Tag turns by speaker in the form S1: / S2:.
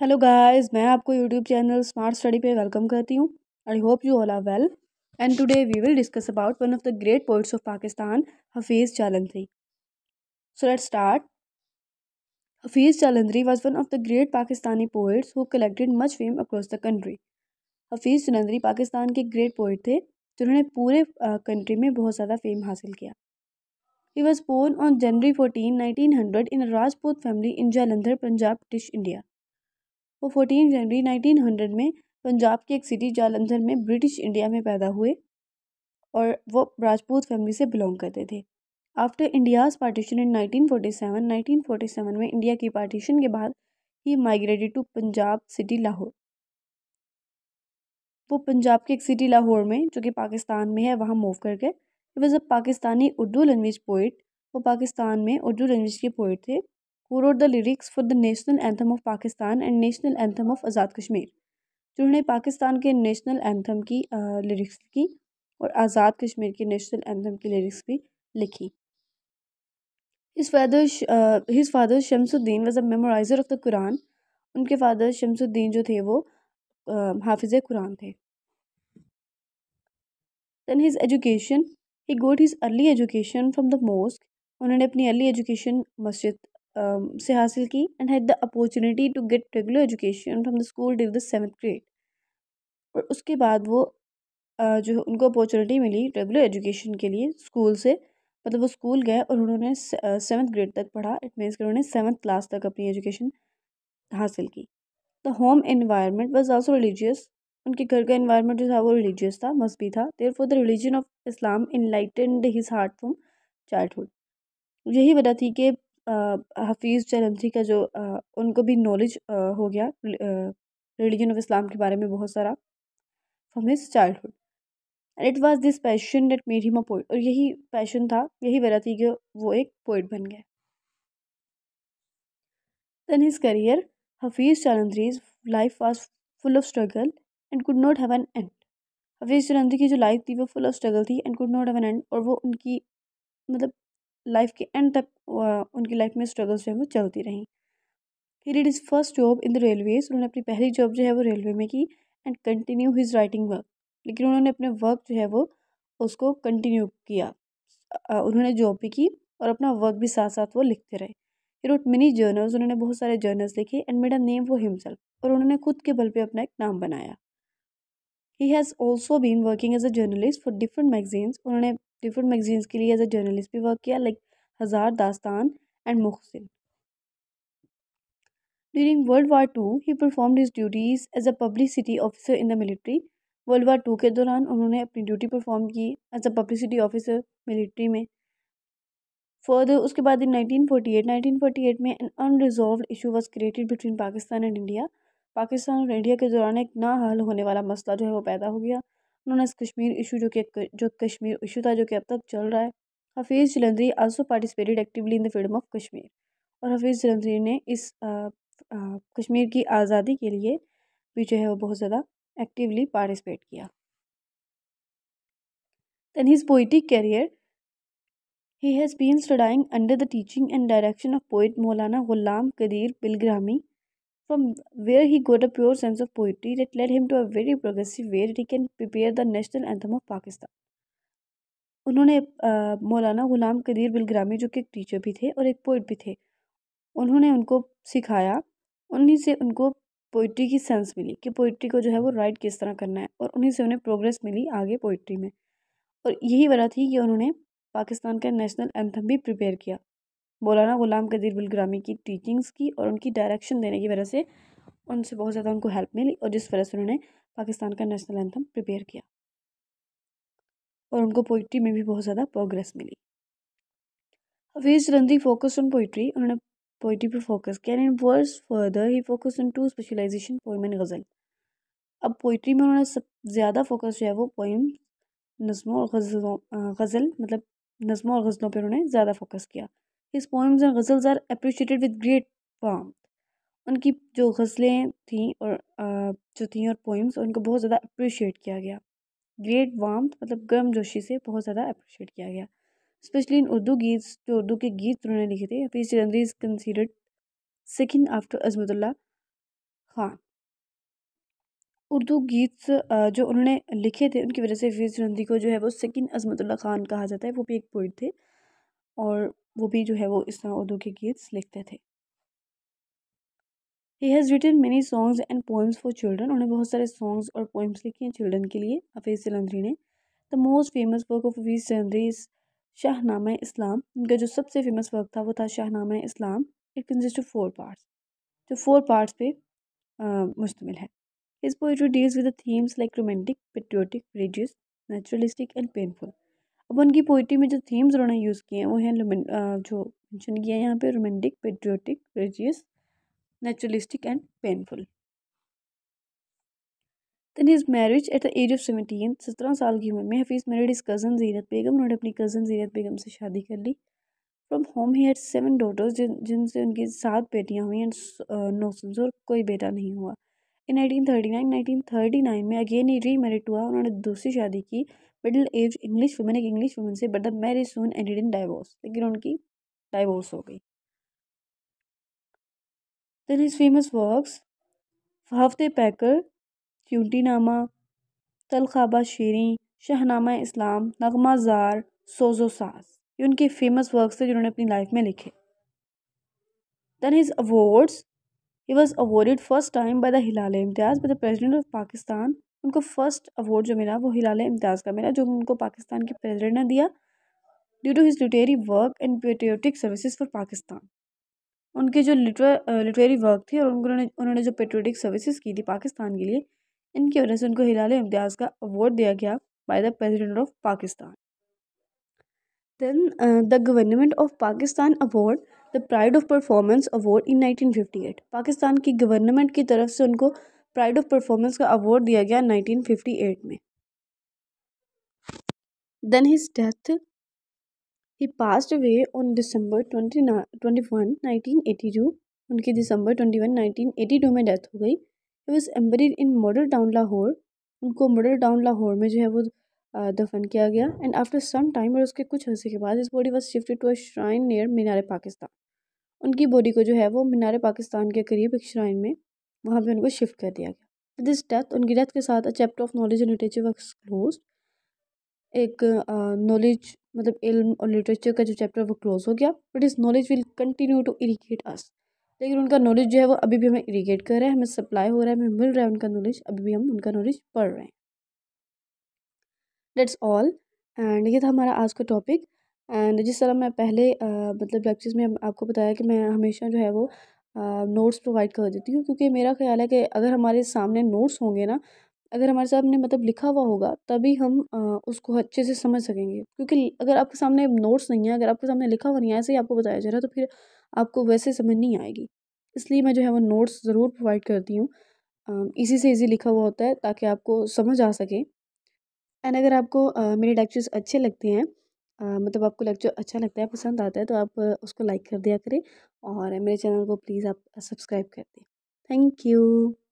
S1: Hello guys मैं आपको YouTube channel smart study पे वेलकम करती हूँ I hope you all are well and today we will discuss about one of the great poets of Pakistan Hafeez Jalandhari so let start Hafeez Jalandhari was one of the great Pakistani poets who collected much fame across the country Hafeez Jalandhari Pakistan के great poet थे जिन्होंने पूरे country में बहुत ज़्यादा fame हासिल किया he was born on January fourteen nineteen hundred in Rajput family in Jalandhar Punjab British India वो 14 जनवरी 1900 में पंजाब की एक सिटी जालंधर में ब्रिटिश इंडिया में पैदा हुए और वो राजपूत फैमिली से बिलोंग करते थे आफ्टर इंडियाज़ पार्टीशन इन 1947 1947 में इंडिया की पार्टीशन के बाद he migrated to Punjab city Lahore वो पंजाब के एक सिटी लाहौर में जो कि पाकिस्तान में है वहाँ मूव कर गए was a Pakistani Urdu language poet वो पाकिस्तान में उर्दू लैंग्वेज के पोइट थे who wrote the lyrics for the national anthem of Pakistan and national anthem of Azad Kashmir. जिन्होंने पाकिस्तान के नेशनल एंथम की लिरिक्स लिखी और आज़ाद कश्मीर के नेशनल एंथम की लिरिक्स भी लिखी his father his father Shamsuddin was a memorizer of the Quran उनके फादर शमसुद्दीन जो थे वो हाफिज़ कुरान थे then his education he got his early education from the mosque उन्होंने अपनी अर्ली एजुकेशन मस्जिद Um, से हासिल की and had the opportunity to get regular education from the school till the seventh grade और उसके बाद वो जो उनको अपॉर्चुनिटी मिली रेगुलर एजुकेशन के लिए स्कूल से मतलब वो स्कूल गए और उन्होंने सेवन्थ ग्रेड तक पढ़ा इट मीन्स कि उन्होंने सेवन्थ क्लास तक अपनी एजुकेशन हासिल की the home environment was also religious उनके घर का इन्वायरमेंट जो था वो रिलीजियस था मजहबी था there for the religion of Islam enlightened his heart from childhood यही वजह थी कि हफ़ीज़ चरनजी का जो उनको भी नॉलेज हो गया रिलीजन ऑफ इस्लाम के बारे में बहुत सारा from his childhood and it was this passion that made him a poet और यही पैशन था यही वजह थी कि वो एक पोइट बन गए दैन हिज करियर हफीज़ चरनजीज life was full of struggle and could not have an end Hafeez चरनजी की जो लाइफ थी वो फुल ऑफ स्ट्रगल थी and could not have an end और वो उनकी मतलब लाइफ के एंड तक उनकी लाइफ में स्ट्रगल्स जो है वो चलती रहीं he did his first job in the railways उन्होंने अपनी पहली जॉब जो है वो रेलवे में की and continue his writing work लेकिन उन्होंने अपने वर्क जो है वो उसको कंटिन्यू किया उन्होंने जॉब भी की और अपना वर्क भी साथ साथ वो लिखते रहे ही रोट मिनी जर्नल्स उन्होंने बहुत सारे जर्नल्स लिखे एंड मेड अ नेम वो हिमसेल्फ और उन्होंने खुद के बल पे अपना एक नाम बनाया he has also been working as a journalist for different magazines उन्होंने डिफरेंट मैगजीन्स के लिए एज अ जर्नलिस्ट भी वर्क किया like Hazar Dastan and Makhzan during World War two he perform his duties as a publicity officer in the military World War two के दौरान उन्होंने अपनी duty perform की as a publicity officer military में further उसके बाद इन 1948 1948 में N unresolved issue was created between Pakistan and India Pakistan और इंडिया के दौरान एक ना हल होने वाला मसला जो है वो पैदा हो गया उन्होंने इस कश्मीर इशू जो कि जो कश्मीर इशू था जो कि अब तक चल रहा है Hafeez Jalandhari also participated actively in the freedom of Kashmir और हफीज़ जलंधरी ने इस आ, आ, कश्मीर की आज़ादी के लिए भी जो है वो बहुत ज़्यादा एक्टिवली पार्टिसिपेट किया then his poetic career, he has been studying under the teaching and direction of poet Maulana Ghulam Qadeer Bilgrami from where he got a pure sense of poetry that led him to a very progressive way that he can prepare the national anthem of Pakistan. उन्होंने मौलाना गुलाम कदीर बिलग्रामी जो कि एक teacher भी थे और एक poet भी थे उन्होंने उनको सिखाया उन्हीं से उनको पोइट्री की सेंस मिली कि पोइट्री को जो है वो राइट किस तरह करना है और उन्हीं से उन्हें प्रोग्रेस मिली आगे पोइट्री में और यही वजह थी कि उन्होंने पाकिस्तान का नेशनल एंथम भी प्रिपेयर किया मौलाना ग़ुलाम कदीर बिलग्रामी की टीचिंग्स की और उनकी डायरेक्शन देने की वजह से उनसे बहुत ज़्यादा उनको हेल्प मिली और जिस वजह से उन्होंने पाकिस्तान का नेशनल एंथम प्रिपेयर किया और उनको पोइट्री में भी बहुत ज़्यादा प्रोग्रेस मिली हफीज़ रंदी फोकस ऑन पोइट्री उन्होंने पोइट्री पर फोकस किया and verse further he focus on to specialization poem and ghazal अब पोइट्री में उन्होंने सब ज़्यादा फोकस जो है वो पोइम नज़मों और गज़लों गज़ल मतलब नज़मों और गज़लों पर उन्होंने ज़्यादा फोकस किया his poems and ghazals are appreciated with great form उनकी जो गज़लें थीं और जो थीं और पोइम्स उनको बहुत ज़्यादा अप्रिशिएट किया गया ग्रेट वाम मतलब गर्म जोशी से बहुत ज़्यादा अप्रिशिएट किया गया स्पेशली इन उर्दू गीत जो उर्दू के गीत उन्होंने लिखे थे हफीज़ सिकंदरी is considered second after Azmatullah Khan Urdu गीत जो उन्होंने लिखे थे उनकी वजह से हफीज़ सिकंदरी को जो है वो सेकेंड अजमतुल्ला खान कहा जाता है वो भी एक पोइट थे और वो भी जो है वो इस तरह उर्दू के गीत लिखते थे he has written many songs and poems for children उन्होंने बहुत सारे सॉन्ग्स और पोइम्स लिखे हैं चिल्ड्रन के लिए हफीज़ सिलंदरी ने the most famous work of Hafeez सिलंदरी इज़ शाहनामा इस्लाम उनका जो सबसे फेमस वर्क था वो था Shahnama Islam it consist of four parts जो फोर पार्ट्स पे मुश्तमिल है इस poetry deals with themes like romantic patriotic religious naturalistic and painful अब उनकी पोइट्री में जो थीम्स उन्होंने यूज़ किए हैं वो हैं जो मैंशन किया है यहाँ पर romantic patriotic religious naturalistic and painful then his marriage at the age of seventeen सत्रह साल की उम्र में Hafeez married his cousin Zeenat Begum उन्होंने अपनी कज़न जीरत बेगम से शादी कर ली from whom he had seven daughters जिन जिनसे उनकी सात बेटियाँ हुई एंड नौ सन्स और कोई बेटा नहीं हुआ in nineteen thirty nine nineteen thirty nine में अगेन ही री मैरिड हुआ उन्होंने दूसरी शादी की मिडिल एज इंग्लिश वुमेन एक इंग्लिश वुमेन से but the marriage soon ended in divorce लेकिन उनकी डाइवोर्स हो गई देन हिज फेमस वर्क्स हफ्ते पैकर क्यूटी नामा तलखाबा शेरी शाहनामा इस्लाम नगमा जार सोजो सास ये उनके फेमस वर्क्स थे जिन्होंने अपनी लाइफ में लिखे then his awards he was awarded first time by the Hilal Imtiaz by the president of Pakistan उनको फर्स्ट अवार्ड जो मिला वो हिलाल इम्तियाज़ का मिला जो उनको पाकिस्तान के प्रेरणा ने दिया due to his literary work and patriotic services for Pakistan उनकी जो लिटर लिटरेरी वर्क थी और उन्होंने उन्होंने जो पेट्रियोटिक सर्विसेज की थी पाकिस्तान के लिए इनकी वजह से उनको हिलाल इम्तियाज़ का अवार्ड दिया गया by the president of Pakistan then the government of Pakistan award the pride of performance award in 1958 Pakistan की गवर्नमेंट की तरफ से उनको प्राइड ऑफ परफॉर्मेंस का अवार्ड दिया गया 1958 में then his death he passed away on December twenty twenty eighty two उनकी दिसंबर ट्वेंटी 1982 एटी टू में डेथ हो गई he was buried in Model Town Lahore उनको मॉडल टाउन लाहौर में जो है वो दफन किया गया एंड आफ्टर सम टाइम और उसके कुछ अर्से के बाद his body was shifted to a shrine near Minar Pakistan उनकी बॉडी को जो है वो मीनार पाकिस्तान के करीब एक श्राइन में वहाँ पर उनको शिफ्ट कर दिया गया दिस डेथ उनकी डेथ के साथ a chapter of knowledge and literature work close एक नॉलेज uh, मतलब इल्म और लिटरेचर का जो चैप्टर वो क्लोज हो गया but his knowledge will continue to irrigate us लेकिन उनका नॉलेज जो है वो अभी भी हमें इरीगेट कर रहा है हमें सप्लाई हो रहा है हमें मिल रहा है उनका नॉलेज अभी भी हम उनका नॉलेज पढ़ रहे हैं डेट्स ऑल एंड ये था हमारा आज का टॉपिक एंड जिस तरह मैं पहले uh, मतलब लेक्चर्स में आपको बताया कि मैं हमेशा जो है वो नोट्स प्रोवाइड कर देती हूँ क्योंकि मेरा ख्याल है कि अगर हमारे सामने नोट्स होंगे ना अगर हमारे सामने मतलब लिखा हुआ होगा तभी हम उसको अच्छे से समझ सकेंगे क्योंकि अगर आपके सामने नोट्स नहीं है अगर आपके सामने लिखा हुआ नहीं है ऐसे ही आपको बताया जा रहा है तो फिर आपको वैसे समझ नहीं आएगी इसलिए मैं जो है वो नोट्स ज़रूर प्रोवाइड करती हूँ इसी से इजी लिखा हुआ होता है ताकि आपको समझ आ सके एंड अगर आपको मेरे लेक्चर्स अच्छे लगते हैं मतलब आपको लेक्चर अच्छा लगता है पसंद आता है तो आप उसको लाइक कर दिया करें और मेरे चैनल को प्लीज़ आप सब्सक्राइब कर दें थैंक यू